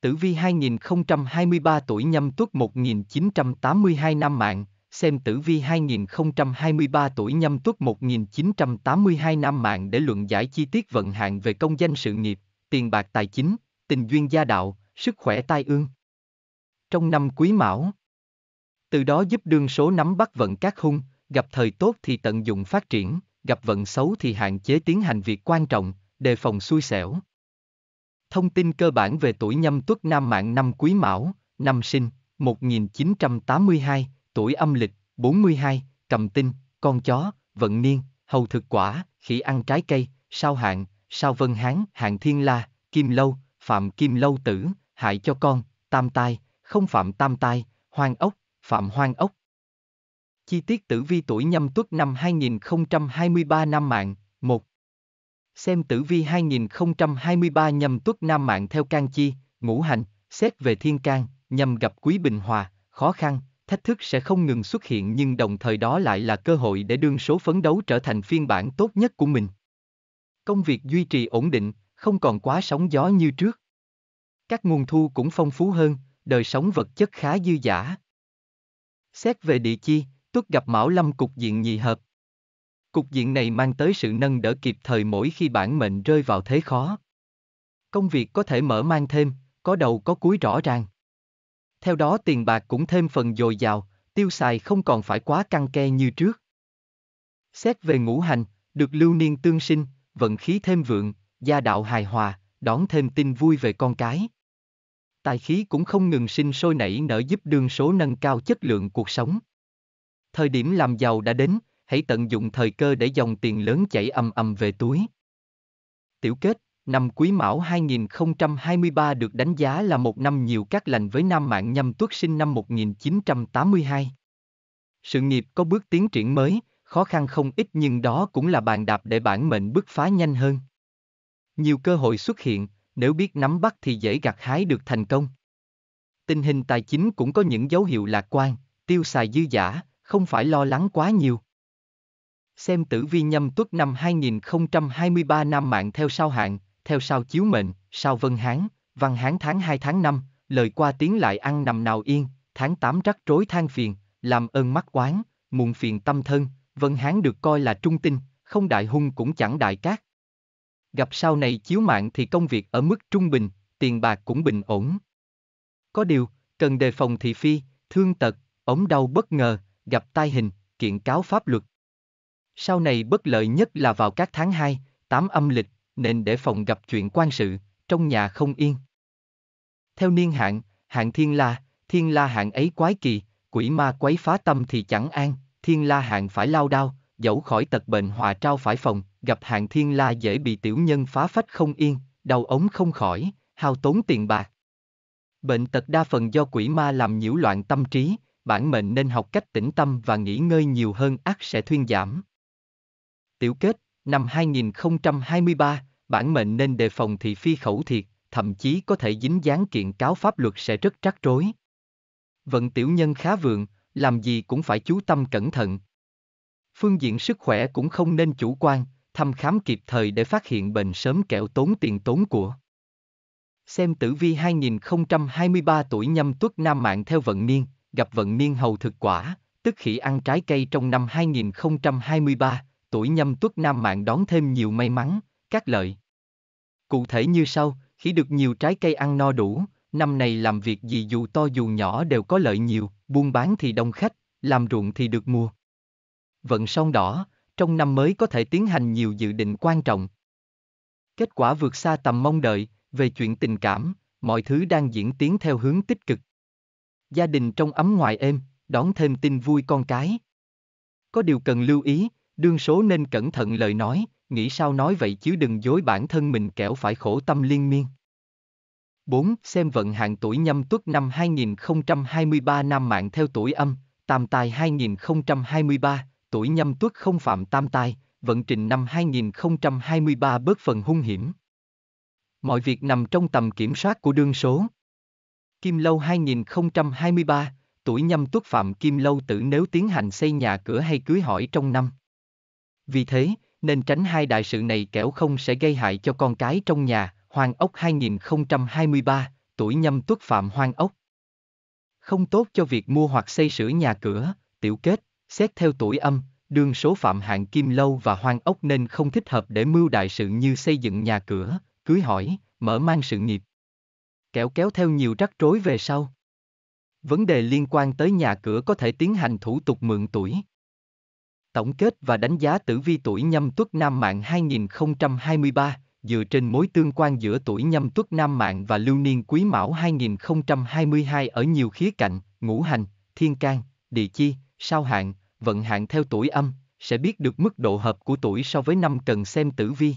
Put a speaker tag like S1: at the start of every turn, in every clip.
S1: Tử vi 2023 tuổi nhâm tuất 1982 năm mạng, xem tử vi 2023 tuổi nhâm tuất 1982 năm mạng để luận giải chi tiết vận hạn về công danh sự nghiệp, tiền bạc tài chính, tình duyên gia đạo, sức khỏe tai ương. Trong năm quý mão, từ đó giúp đương số nắm bắt vận các hung, gặp thời tốt thì tận dụng phát triển, gặp vận xấu thì hạn chế tiến hành việc quan trọng, đề phòng xui xẻo. Thông tin cơ bản về tuổi nhâm tuất nam mạng năm quý mão, năm sinh, 1982, tuổi âm lịch, 42, cầm tinh, con chó, vận niên, hầu thực quả, khỉ ăn trái cây, sao hạng, sao vân hán, hạng thiên la, kim lâu, phạm kim lâu tử, hại cho con, tam tai, không phạm tam tai, hoang ốc, phạm hoang ốc. Chi tiết tử vi tuổi nhâm tuất năm 2023 năm mạng, 1. Xem tử vi 2023 nhằm tuất nam mạng theo can chi, ngũ hành, xét về thiên can, nhằm gặp quý bình hòa, khó khăn, thách thức sẽ không ngừng xuất hiện nhưng đồng thời đó lại là cơ hội để đương số phấn đấu trở thành phiên bản tốt nhất của mình. Công việc duy trì ổn định, không còn quá sóng gió như trước. Các nguồn thu cũng phong phú hơn, đời sống vật chất khá dư giả. Xét về địa chi, tuất gặp mão lâm cục diện nhị hợp, Cục diện này mang tới sự nâng đỡ kịp thời mỗi khi bản mệnh rơi vào thế khó. Công việc có thể mở mang thêm, có đầu có cuối rõ ràng. Theo đó tiền bạc cũng thêm phần dồi dào, tiêu xài không còn phải quá căng ke như trước. Xét về ngũ hành, được lưu niên tương sinh, vận khí thêm vượng, gia đạo hài hòa, đón thêm tin vui về con cái. Tài khí cũng không ngừng sinh sôi nảy nở giúp đương số nâng cao chất lượng cuộc sống. Thời điểm làm giàu đã đến, hãy tận dụng thời cơ để dòng tiền lớn chảy âm âm về túi. Tiểu kết, năm Quý Mão 2023 được đánh giá là một năm nhiều các lành với nam mạng nhâm tuất sinh năm 1982. Sự nghiệp có bước tiến triển mới, khó khăn không ít nhưng đó cũng là bàn đạp để bản mệnh bứt phá nhanh hơn. Nhiều cơ hội xuất hiện, nếu biết nắm bắt thì dễ gặt hái được thành công. Tình hình tài chính cũng có những dấu hiệu lạc quan, tiêu xài dư giả, không phải lo lắng quá nhiều. Xem tử vi nhâm tuất năm 2023 Nam mạng theo sao hạn, theo sao chiếu mệnh, sao vân hán, văn hán tháng 2 tháng 5, lời qua tiếng lại ăn nằm nào yên, tháng 8 rắc rối than phiền, làm ơn mắc quán, muộn phiền tâm thân, vân hán được coi là trung tinh, không đại hung cũng chẳng đại cát. Gặp sau này chiếu mạng thì công việc ở mức trung bình, tiền bạc cũng bình ổn. Có điều, cần đề phòng thị phi, thương tật, ống đau bất ngờ, gặp tai hình, kiện cáo pháp luật. Sau này bất lợi nhất là vào các tháng 2, 8 âm lịch, nên để phòng gặp chuyện quan sự, trong nhà không yên. Theo niên hạn, hạn thiên la, thiên la hạn ấy quái kỳ, quỷ ma quấy phá tâm thì chẳng an, thiên la hạn phải lao đao, dẫu khỏi tật bệnh hòa trao phải phòng, gặp hạn thiên la dễ bị tiểu nhân phá phách không yên, đau ống không khỏi, hao tốn tiền bạc. Bệnh tật đa phần do quỷ ma làm nhiễu loạn tâm trí, bản mệnh nên học cách tĩnh tâm và nghỉ ngơi nhiều hơn ác sẽ thuyên giảm. Tiểu kết, năm 2023, bản mệnh nên đề phòng thị phi khẩu thiệt, thậm chí có thể dính dáng kiện cáo pháp luật sẽ rất trắc rối. Vận tiểu nhân khá vượng, làm gì cũng phải chú tâm cẩn thận. Phương diện sức khỏe cũng không nên chủ quan, thăm khám kịp thời để phát hiện bệnh sớm kẻo tốn tiền tốn của. Xem tử vi 2023 tuổi nhâm tuất nam mạng theo vận niên, gặp vận niên hầu thực quả, tức khỉ ăn trái cây trong năm 2023, tuổi nhâm tuất nam mạng đón thêm nhiều may mắn, các lợi. Cụ thể như sau, khi được nhiều trái cây ăn no đủ, năm này làm việc gì dù to dù nhỏ đều có lợi nhiều, buôn bán thì đông khách, làm ruộng thì được mua. Vận song đỏ, trong năm mới có thể tiến hành nhiều dự định quan trọng. Kết quả vượt xa tầm mong đợi, về chuyện tình cảm, mọi thứ đang diễn tiến theo hướng tích cực. Gia đình trong ấm ngoài êm, đón thêm tin vui con cái. Có điều cần lưu ý, Đương số nên cẩn thận lời nói, nghĩ sao nói vậy chứ đừng dối bản thân mình kẻo phải khổ tâm liên miên. 4. Xem vận hạn tuổi nhâm tuất năm 2023 năm mạng theo tuổi âm, tam tài 2023, tuổi nhâm tuất không phạm tam tài, vận trình năm 2023 bớt phần hung hiểm. Mọi việc nằm trong tầm kiểm soát của đương số. Kim Lâu 2023, tuổi nhâm tuất phạm Kim Lâu tử nếu tiến hành xây nhà cửa hay cưới hỏi trong năm. Vì thế, nên tránh hai đại sự này kẻo không sẽ gây hại cho con cái trong nhà. Hoàng ốc 2023, tuổi nhâm tuất phạm hoang ốc. Không tốt cho việc mua hoặc xây sửa nhà cửa, tiểu kết, xét theo tuổi âm, đương số phạm hạng kim lâu và hoang ốc nên không thích hợp để mưu đại sự như xây dựng nhà cửa, cưới hỏi, mở mang sự nghiệp. Kẻo kéo theo nhiều rắc rối về sau. Vấn đề liên quan tới nhà cửa có thể tiến hành thủ tục mượn tuổi. Tổng kết và đánh giá tử vi tuổi nhâm tuất nam mạng 2023, dựa trên mối tương quan giữa tuổi nhâm tuất nam mạng và lưu niên quý mão 2022 ở nhiều khía cạnh, ngũ hành, thiên can, địa chi, sao hạn, vận hạn theo tuổi âm, sẽ biết được mức độ hợp của tuổi so với năm cần xem tử vi.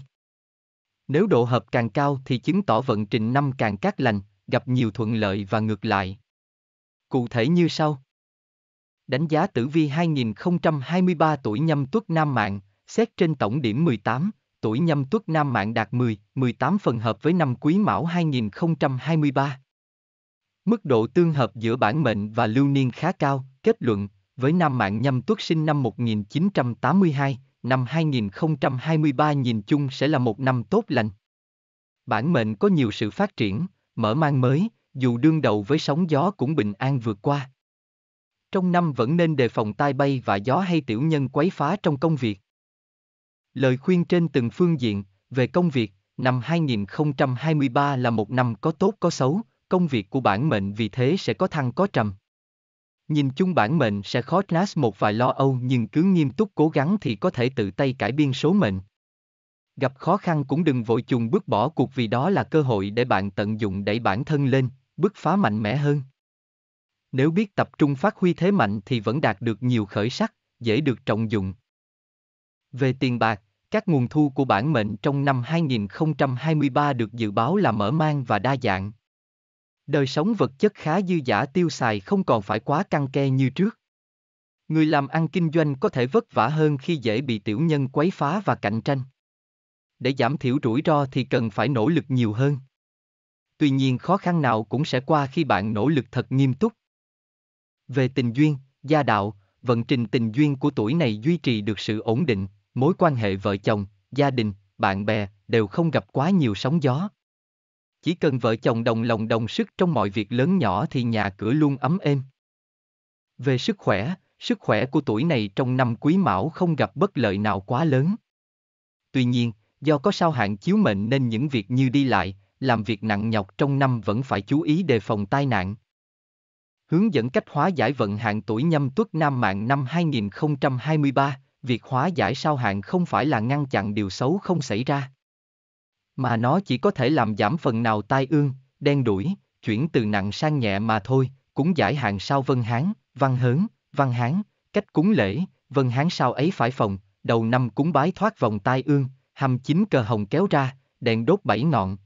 S1: Nếu độ hợp càng cao thì chứng tỏ vận trình năm càng cát lành, gặp nhiều thuận lợi và ngược lại. Cụ thể như sau. Đánh giá tử vi 2023 tuổi nhâm tuất nam mạng, xét trên tổng điểm 18, tuổi nhâm tuất nam mạng đạt 10, 18 phần hợp với năm quý mão 2023. Mức độ tương hợp giữa bản mệnh và lưu niên khá cao, kết luận, với nam mạng nhâm tuất sinh năm 1982, năm 2023 nhìn chung sẽ là một năm tốt lành. Bản mệnh có nhiều sự phát triển, mở mang mới, dù đương đầu với sóng gió cũng bình an vượt qua. Trong năm vẫn nên đề phòng tai bay và gió hay tiểu nhân quấy phá trong công việc. Lời khuyên trên từng phương diện, về công việc, năm 2023 là một năm có tốt có xấu, công việc của bản mệnh vì thế sẽ có thăng có trầm. Nhìn chung bản mệnh sẽ khó class một vài lo âu nhưng cứ nghiêm túc cố gắng thì có thể tự tay cải biên số mệnh. Gặp khó khăn cũng đừng vội chùng bước bỏ cuộc vì đó là cơ hội để bạn tận dụng đẩy bản thân lên, bước phá mạnh mẽ hơn nếu biết tập trung phát huy thế mạnh thì vẫn đạt được nhiều khởi sắc, dễ được trọng dụng. Về tiền bạc, các nguồn thu của bản mệnh trong năm 2023 được dự báo là mở mang và đa dạng. Đời sống vật chất khá dư giả tiêu xài không còn phải quá căng ke như trước. Người làm ăn kinh doanh có thể vất vả hơn khi dễ bị tiểu nhân quấy phá và cạnh tranh. Để giảm thiểu rủi ro thì cần phải nỗ lực nhiều hơn. Tuy nhiên khó khăn nào cũng sẽ qua khi bạn nỗ lực thật nghiêm túc. Về tình duyên, gia đạo, vận trình tình duyên của tuổi này duy trì được sự ổn định, mối quan hệ vợ chồng, gia đình, bạn bè đều không gặp quá nhiều sóng gió. Chỉ cần vợ chồng đồng lòng đồng sức trong mọi việc lớn nhỏ thì nhà cửa luôn ấm êm. Về sức khỏe, sức khỏe của tuổi này trong năm quý mão không gặp bất lợi nào quá lớn. Tuy nhiên, do có sao hạn chiếu mệnh nên những việc như đi lại, làm việc nặng nhọc trong năm vẫn phải chú ý đề phòng tai nạn. Hướng dẫn cách hóa giải vận hạn tuổi nhâm tuất nam mạng năm 2023, việc hóa giải sao hạn không phải là ngăn chặn điều xấu không xảy ra. Mà nó chỉ có thể làm giảm phần nào tai ương, đen đuổi, chuyển từ nặng sang nhẹ mà thôi, cũng giải hạn sao vân hán, văn hớn, văn hán, cách cúng lễ, vân hán sao ấy phải phòng, đầu năm cúng bái thoát vòng tai ương, hầm chín cờ hồng kéo ra, đèn đốt bảy ngọn.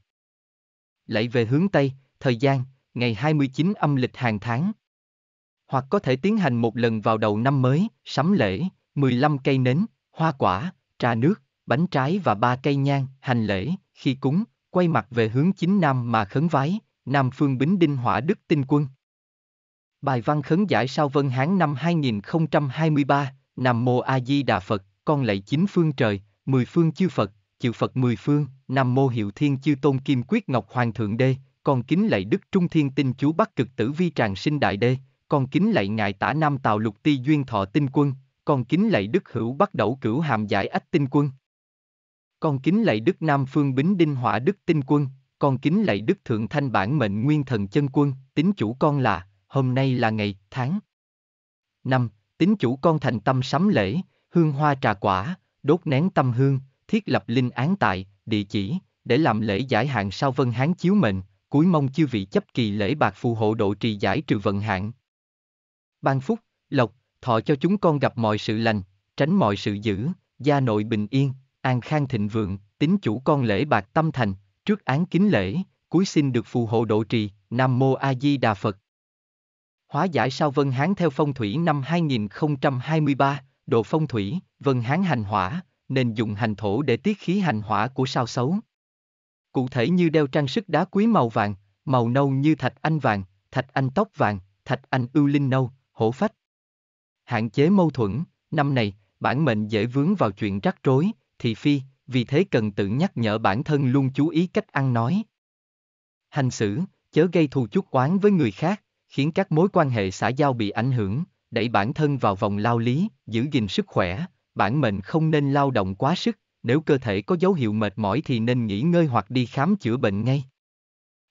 S1: Lạy về hướng Tây, thời gian ngày 29 âm lịch hàng tháng. Hoặc có thể tiến hành một lần vào đầu năm mới, sắm lễ, 15 cây nến, hoa quả, trà nước, bánh trái và ba cây nhang, hành lễ, khi cúng, quay mặt về hướng chính nam mà khấn vái, Nam Phương Bính Đinh Hỏa Đức Tinh Quân. Bài văn khấn giải sao Vân Hán năm 2023, Nam Mô A Di Đà Phật, con lạy chín phương trời, mười phương chư Phật, chư Phật mười phương, Nam Mô Hiệu Thiên Chư Tôn Kim Quyết Ngọc Hoàng Thượng Đê, con kính lạy đức trung thiên tinh chú bắc cực tử vi tràng sinh đại đê, con kính lạy ngài tả nam tào lục ti duyên thọ tinh quân, con kính lạy đức hữu bắc đẩu cửu hàm giải ách tinh quân. Con kính lạy đức nam phương bính đinh hỏa đức tinh quân, con kính lạy đức thượng thanh bản mệnh nguyên thần chân quân, tính chủ con là, hôm nay là ngày, tháng. năm Tính chủ con thành tâm sắm lễ, hương hoa trà quả, đốt nén tâm hương, thiết lập linh án tại, địa chỉ, để làm lễ giải hạn sao vân hán chiếu mệnh, cuối mong chư vị chấp kỳ lễ bạc phù hộ độ trì giải trừ vận hạn. Ban phúc, lộc, thọ cho chúng con gặp mọi sự lành, tránh mọi sự dữ, gia nội bình yên, an khang thịnh vượng, tính chủ con lễ bạc tâm thành, trước án kính lễ, cuối xin được phù hộ độ trì, Nam Mô A Di Đà Phật. Hóa giải sao Vân Hán theo phong thủy năm 2023, độ phong thủy, Vân Hán hành hỏa, nên dùng hành thổ để tiết khí hành hỏa của sao xấu cụ thể như đeo trang sức đá quý màu vàng, màu nâu như thạch anh vàng, thạch anh tóc vàng, thạch anh ưu linh nâu, hổ phách. Hạn chế mâu thuẫn, năm này, bản mệnh dễ vướng vào chuyện rắc rối, thị phi, vì thế cần tự nhắc nhở bản thân luôn chú ý cách ăn nói. Hành xử, chớ gây thù chuốc oán với người khác, khiến các mối quan hệ xã giao bị ảnh hưởng, đẩy bản thân vào vòng lao lý, giữ gìn sức khỏe, bản mệnh không nên lao động quá sức, nếu cơ thể có dấu hiệu mệt mỏi thì nên nghỉ ngơi hoặc đi khám chữa bệnh ngay.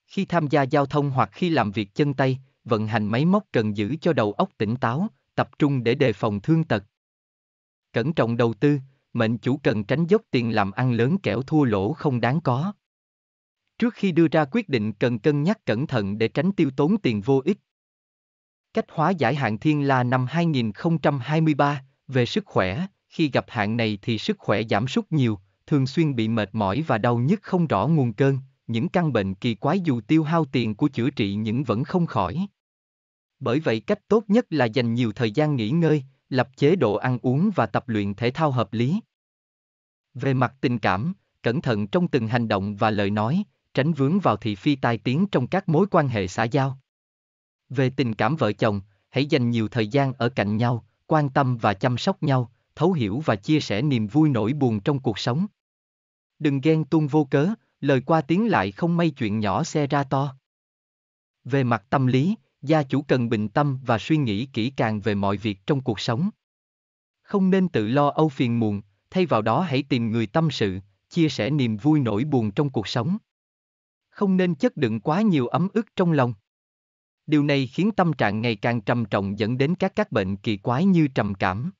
S1: Khi tham gia giao thông hoặc khi làm việc chân tay, vận hành máy móc cần giữ cho đầu óc tỉnh táo, tập trung để đề phòng thương tật. Cẩn trọng đầu tư, mệnh chủ cần tránh dốc tiền làm ăn lớn kẻo thua lỗ không đáng có. Trước khi đưa ra quyết định cần cân nhắc cẩn thận để tránh tiêu tốn tiền vô ích. Cách hóa giải hạn thiên la năm 2023 về sức khỏe khi gặp hạn này thì sức khỏe giảm sút nhiều, thường xuyên bị mệt mỏi và đau nhức không rõ nguồn cơn, những căn bệnh kỳ quái dù tiêu hao tiền của chữa trị nhưng vẫn không khỏi. Bởi vậy cách tốt nhất là dành nhiều thời gian nghỉ ngơi, lập chế độ ăn uống và tập luyện thể thao hợp lý. Về mặt tình cảm, cẩn thận trong từng hành động và lời nói, tránh vướng vào thị phi tai tiếng trong các mối quan hệ xã giao. Về tình cảm vợ chồng, hãy dành nhiều thời gian ở cạnh nhau, quan tâm và chăm sóc nhau, thấu hiểu và chia sẻ niềm vui nỗi buồn trong cuộc sống. Đừng ghen tuông vô cớ, lời qua tiếng lại không may chuyện nhỏ xe ra to. Về mặt tâm lý, gia chủ cần bình tâm và suy nghĩ kỹ càng về mọi việc trong cuộc sống. Không nên tự lo âu phiền muộn, thay vào đó hãy tìm người tâm sự, chia sẻ niềm vui nỗi buồn trong cuộc sống. Không nên chất đựng quá nhiều ấm ức trong lòng. Điều này khiến tâm trạng ngày càng trầm trọng dẫn đến các các bệnh kỳ quái như trầm cảm.